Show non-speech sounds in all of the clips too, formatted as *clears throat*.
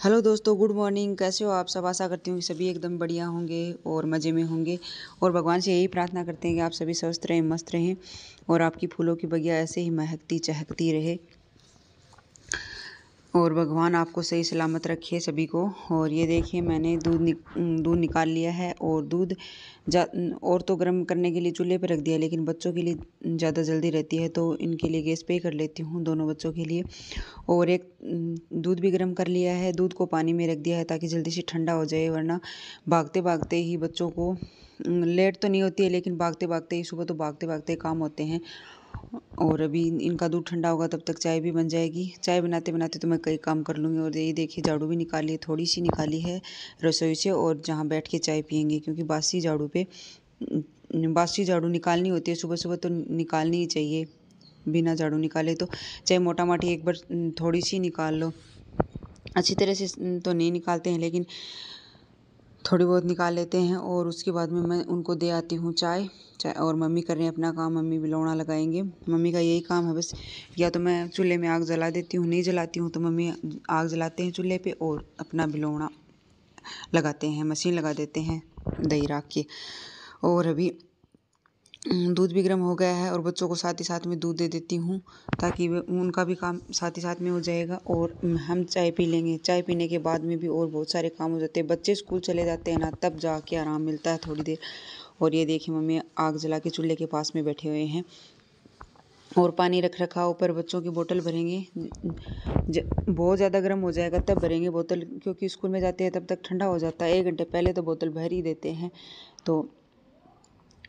hello दोस्तों good morning कैसे हो आप सब आशा करती हूँ कि सभी एकदम बढ़िया होंगे और मज़े में होंगे और भगवान से यही प्रार्थना करते हैं कि आप सभी स्वस्थ रहें मस्त रहें और आपकी फूलों की बगिया ऐसे ही महकती चहकती रहे और भगवान आपको सही सलामत रखे सभी को और ये देखिए मैंने दूध निक दूध निकाल लिया है और दूध जा और तो गर्म करने के लिए चूल्हे पर रख दिया लेकिन बच्चों के लिए ज़्यादा जल्दी रहती है तो इनके लिए गैस पे ही कर लेती हूँ दोनों बच्चों के लिए और एक दूध भी गर्म कर लिया है दूध को पानी में रख दिया है ताकि जल्दी से ठंडा हो जाए वरना भागते भागते ही बच्चों को लेट तो नहीं होती है लेकिन भागते भागते ही सुबह तो भागते भागते काम होते हैं और अभी इनका दूध ठंडा होगा तब तक चाय भी बन जाएगी चाय बनाते बनाते तो मैं कई काम कर लूँगी और ये देखिए झाड़ू भी निकाली है थोड़ी सी निकाली है रसोई से और जहाँ बैठ के चाय पियेंगे क्योंकि बासी झाड़ू पे बासी झाड़ू निकालनी होती है सुबह सुबह तो निकालनी ही चाहिए बिना झाड़ू निकाले तो चाहे मोटा माटी एक बार थोड़ी सी निकाल लो अच्छी तरह से तो नहीं निकालते हैं लेकिन थोड़ी बहुत निकाल लेते हैं और उसके बाद में मैं उनको दे आती हूँ चाय चाय और मम्मी कर रहे हैं अपना काम मम्मी बिलौना लगाएंगे मम्मी का यही काम है बस या तो मैं चूल्हे में आग जला देती हूँ नहीं जलाती हूँ तो मम्मी आग जलाते हैं चूल्हे पे और अपना बिलौना लगाते हैं मशीन लगा देते हैं दही राख के और अभी दूध भी गर्म हो गया है और बच्चों को साथ ही साथ में दूध दे देती हूँ ताकि वे उनका भी काम साथ ही साथ में हो जाएगा और हम चाय पी लेंगे चाय पीने के बाद में भी और बहुत सारे काम हो जाते हैं बच्चे स्कूल चले जाते हैं ना तब जाके आराम मिलता है थोड़ी देर और ये देखिए मम्मी आग जला के चूल्हे के पास में बैठे हुए हैं और पानी रख रखा ऊपर बच्चों की बोतल भरेंगे बहुत ज़्यादा गर्म हो जाएगा तब भरेंगे बोतल क्योंकि स्कूल में जाते हैं तब तक ठंडा हो जाता है एक घंटे पहले तो बोतल भर ही देते हैं तो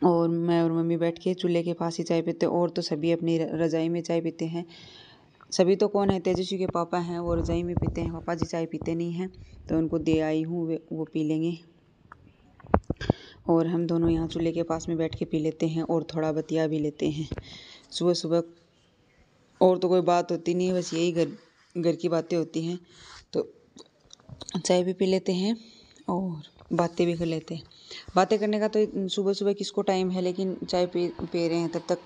और मैं और मम्मी बैठ के चूल्हे के पास ही चाय पीते और तो सभी अपनी रज़ाई में चाय पीते हैं सभी तो कौन है तेजस्वी के पापा हैं वो रज़ाई में पीते हैं पापा जी चाय पीते नहीं हैं तो उनको दे आई हूँ वे वो पी लेंगे और हम दोनों यहाँ चूल्हे के पास में बैठ के पी लेते हैं और थोड़ा बतिया भी लेते हैं सुबह सुबह और तो कोई बात होती नहीं बस यही घर घर की बातें होती हैं तो चाय भी पी लेते हैं और बातें भी कर लेते हैं बातें करने का तो सुबह सुबह किसको टाइम है लेकिन चाय पी पी रहे हैं तब तक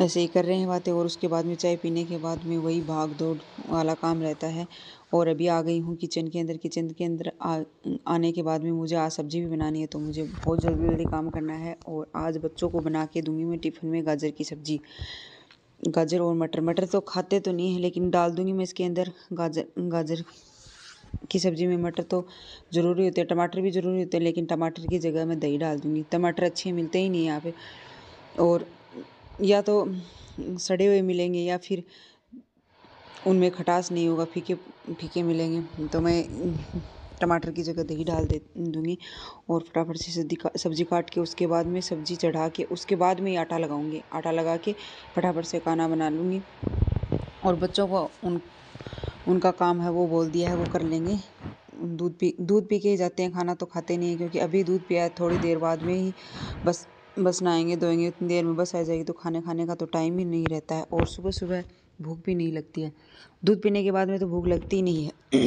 ऐसे ही कर रहे हैं बातें और उसके बाद में चाय पीने के बाद में वही भाग दौड़ वाला काम रहता है और अभी आ गई हूँ किचन के अंदर किचन के अंदर आ, आने के बाद में मुझे आज सब्ज़ी भी बनानी है तो मुझे बहुत जल्दी जल्दी काम करना है और आज बच्चों को बना के दूंगी मैं टिफ़िन में गाजर की सब्ज़ी गाजर और मटर मटर तो खाते तो नहीं है लेकिन डाल दूंगी मैं इसके अंदर गाजर गाजर की सब्जी में मटर तो ज़रूरी होते हैं टमाटर भी ज़रूरी होते हैं लेकिन टमाटर की जगह मैं दही डाल दूँगी टमाटर अच्छे मिलते ही नहीं यहाँ पे और या तो सड़े हुए मिलेंगे या फिर उनमें खटास नहीं होगा फीके फीके मिलेंगे तो मैं टमाटर की जगह दही डाल दे दूँगी और फटाफट से सब्जी का सब्जी काट के उसके बाद में सब्जी चढ़ा के उसके बाद में आटा लगाऊँगी आटा लगा के फटाफट से खाना बना लूँगी और बच्चों को उन उनका काम है वो बोल दिया है वो कर लेंगे दूध पी दूध पी के ही जाते हैं खाना तो खाते नहीं हैं क्योंकि अभी दूध पिया है थोड़ी देर बाद में ही बस बस नहाएंगे धोएंगे उतनी देर में बस आ जाएगी तो खाने खाने का तो टाइम ही नहीं रहता है और सुबह सुबह भूख भी नहीं लगती है दूध पीने के बाद में तो भूख लगती ही नहीं है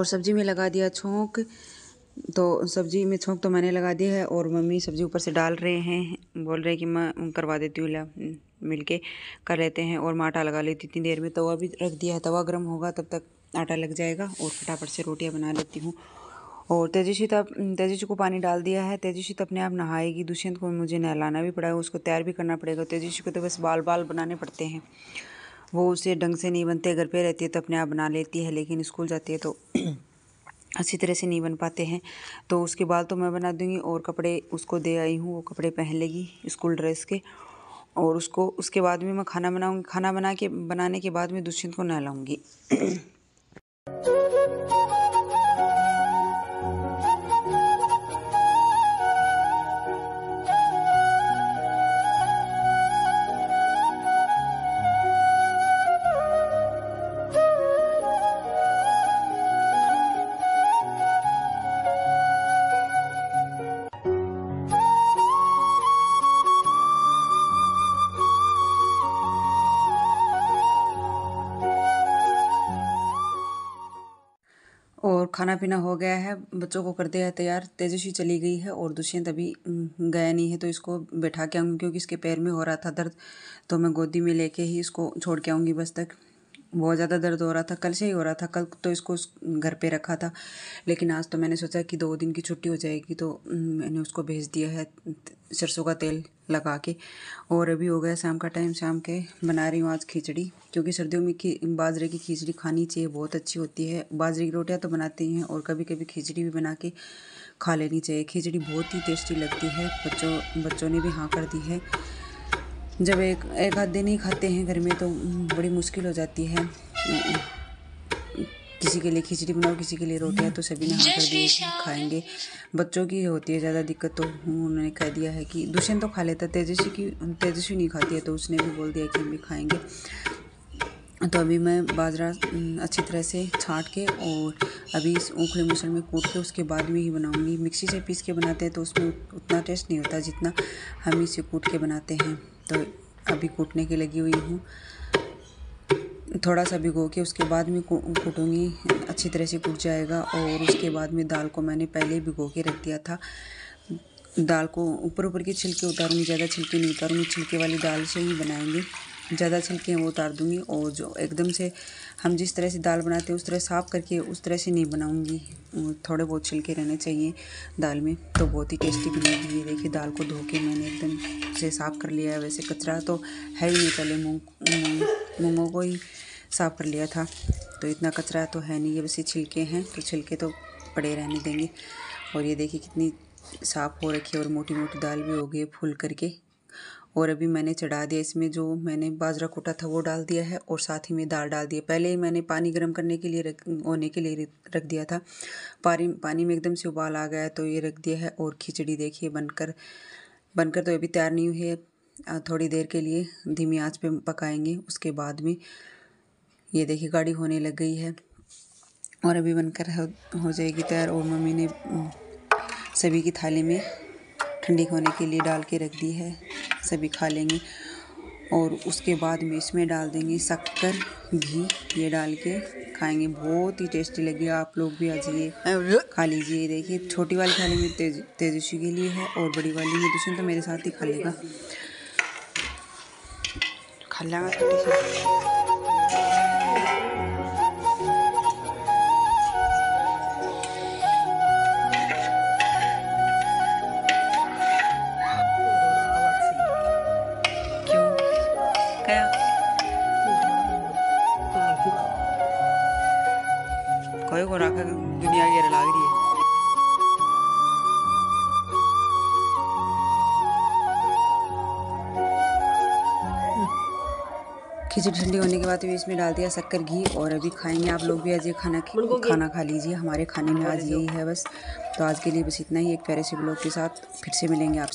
और सब्ज़ी में लगा दिया छोंक तो सब्ज़ी में छोंक तो मैंने लगा दिया है और मम्मी सब्ज़ी ऊपर से डाल रहे हैं बोल रहे हैं कि मैं करवा देती हूँ मिल के कर लेते हैं और मैं आटा लगा लेती इतनी देर में तवा भी रख दिया है तवा गर्म होगा तब तक आटा लग जाएगा और फटाफट से रोटियाँ बना लेती हूँ और तेजस्वित अब तेजस्वी को पानी डाल दिया है तेजस्वित अपने आप नहाएगी दुष्यंत को मुझे नहलाना भी पड़ेगा उसको तैयार भी करना पड़ेगा तेजस्वी को तो बस बाल बाल बनाने पड़ते हैं वो उसे ढंग से नहीं बनते घर पे रहती है तो अपने आप बना लेती है लेकिन स्कूल जाती है तो *clears throat* अच्छी तरह से नहीं बन पाते हैं तो उसके बाल तो मैं बना दूँगी और कपड़े उसको दे आई हूँ वो कपड़े पहन लेगी स्कूल ड्रेस के और उसको उसके बाद में मैं खाना बनाऊँगी खाना बना के बनाने के बाद में दुष्यंत को नहलाऊँगी *clears throat* खाना पीना हो गया है बच्चों को कर दिया है तैयार तेजस्वी चली गई है और दुष्यंत अभी गया नहीं है तो इसको बैठा के आऊँगी क्योंकि इसके पैर में हो रहा था दर्द तो मैं गोदी में लेके ही इसको छोड़ के आऊँगी बस तक बहुत ज़्यादा दर्द हो रहा था कल से ही हो रहा था कल तो इसको घर पे रखा था लेकिन आज तो मैंने सोचा कि दो दिन की छुट्टी हो जाएगी तो मैंने उसको भेज दिया है सरसों का तेल लगा के और अभी हो गया शाम का टाइम शाम के बना रही हूँ आज खिचड़ी क्योंकि सर्दियों में खी बाजरे की खिचड़ी खानी चाहिए बहुत अच्छी होती है बाजरे की रोटियाँ तो बनाते ही हैं और कभी कभी खिचड़ी भी बना के खा लेनी चाहिए खिचड़ी बहुत ही टेस्टी लगती है बच्चों बच्चों ने भी हाँ कर दी है जब एक एक आध दिन ही खाते हैं घर में तो बड़ी मुश्किल हो जाती है किसी के लिए खिचड़ी बनाओ किसी के लिए रोटियाँ तो सभी नहा कर दिए खाएंगे बच्चों की होती है ज़्यादा दिक्कत तो उन्होंने कह दिया है कि दूसरे तो खा लेता तेजस्वी की तेजस्वी नहीं खाती है तो उसने भी बोल दिया कि हम भी खाएंगे तो अभी मैं बाजरा अच्छी तरह से छाट के और अभी इस ऊखले मिश्रण में कूट के उसके बाद में ही बनाऊंगी मिक्सी से पीस के बनाते हैं तो उसमें उतना टेस्ट नहीं होता जितना हम इसे कूट के बनाते हैं तो अभी कूटने की लगी हुई हूँ थोड़ा सा भिगो के उसके बाद में कूटूँगी अच्छी तरह से कूट जाएगा और उसके बाद में दाल को मैंने पहले ही भिगो के रख दिया था दाल को ऊपर ऊपर के छिलके उतारूँगी ज़्यादा छिलके नहीं उतारूँगी छिलके वाली दाल से ही बनाएंगे ज़्यादा छिलके हैं वो उतार दूँगी और जो एकदम से हम जिस तरह से दाल बनाते हैं उस तरह साफ़ करके उस तरह से नहीं बनाऊंगी थोड़े बहुत छिलके रहने चाहिए दाल में तो बहुत ही टेस्टी बनेगी ये देखिए दाल को धो के मैंने एकदम से साफ़ कर लिया है वैसे कचरा तो है ही नहीं पहले मूँग मूँगों को ही साफ़ कर लिया था तो इतना कचरा तो है नहीं ये वैसे छिलके हैं तो छिलके तो पड़े रहने देंगे और ये देखिए कितनी साफ़ हो रखी है और मोटी मोटी दाल भी हो गई फूल करके और अभी मैंने चढ़ा दिया इसमें जो मैंने बाजरा कोटा था वो डाल दिया है और साथ ही में दाल डाल दिया पहले ही मैंने पानी गर्म करने के लिए रख होने के लिए रख दिया था पानी पानी में एकदम से उबाल आ गया तो ये रख दिया है और खिचड़ी देखिए बनकर बनकर तो अभी तैयार नहीं हुई है थोड़ी देर के लिए धीमी आँच पे पकाएँगे उसके बाद में ये देखिए गाड़ी होने लग गई है और अभी बनकर हो जाएगी तैयार और मम्मी ने सभी की थाली में ठंडी होने के लिए डाल के रख दी है सभी खा लेंगे और उसके बाद में इसमें डाल देंगे शक्कर घी ये डाल के खाएंगे बहुत ही टेस्टी लगेगा आप लोग भी आज ये खा लीजिए देखिए छोटी वाली खाने में तेज तेजस्वी के लिए है और बड़ी वाली में दुष्यंत तो, तो मेरे साथ ही खा लेगा खा लेगा तो खिचड़ी ठंडी होने के बाद भी इसमें डाल दिया शक्कर घी और अभी खाएंगे आप लोग भी आज ये खाना खाना खा लीजिए हमारे खाने में आज यही है बस तो आज के लिए बस इतना ही एक प्यारे से ब्लॉग के साथ फिर से मिलेंगे आप